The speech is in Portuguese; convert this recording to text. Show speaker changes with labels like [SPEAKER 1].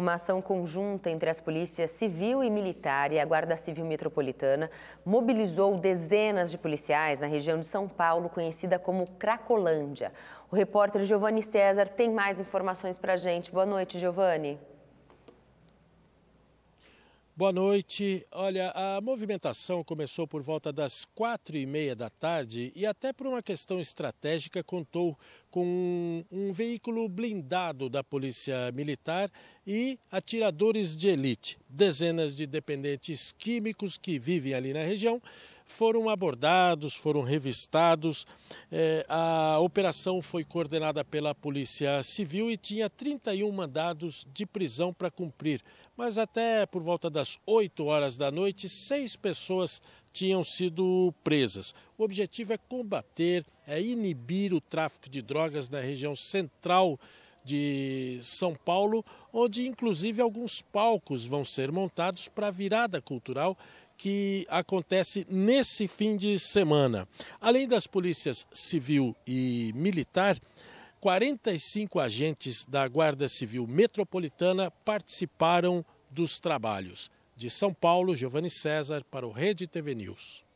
[SPEAKER 1] Uma ação conjunta entre as polícias civil e militar e a Guarda Civil Metropolitana mobilizou dezenas de policiais na região de São Paulo, conhecida como Cracolândia. O repórter Giovanni César tem mais informações para a gente. Boa noite, Giovanni.
[SPEAKER 2] Boa noite. Olha, a movimentação começou por volta das quatro e meia da tarde e até por uma questão estratégica contou com um, veículo blindado da polícia militar e atiradores de elite, dezenas de dependentes químicos que vivem ali na região foram abordados, foram revistados. É, a operação foi coordenada pela Polícia Civil e tinha 31 mandados de prisão para cumprir. Mas até por volta das 8 horas da noite, seis pessoas tinham sido presas. O objetivo é combater, é inibir o tráfico de drogas na região central de São Paulo, onde inclusive alguns palcos vão ser montados para a virada cultural que acontece nesse fim de semana. Além das polícias civil e militar, 45 agentes da Guarda Civil Metropolitana participaram dos trabalhos. De São Paulo, Giovanni César, para o Rede TV News.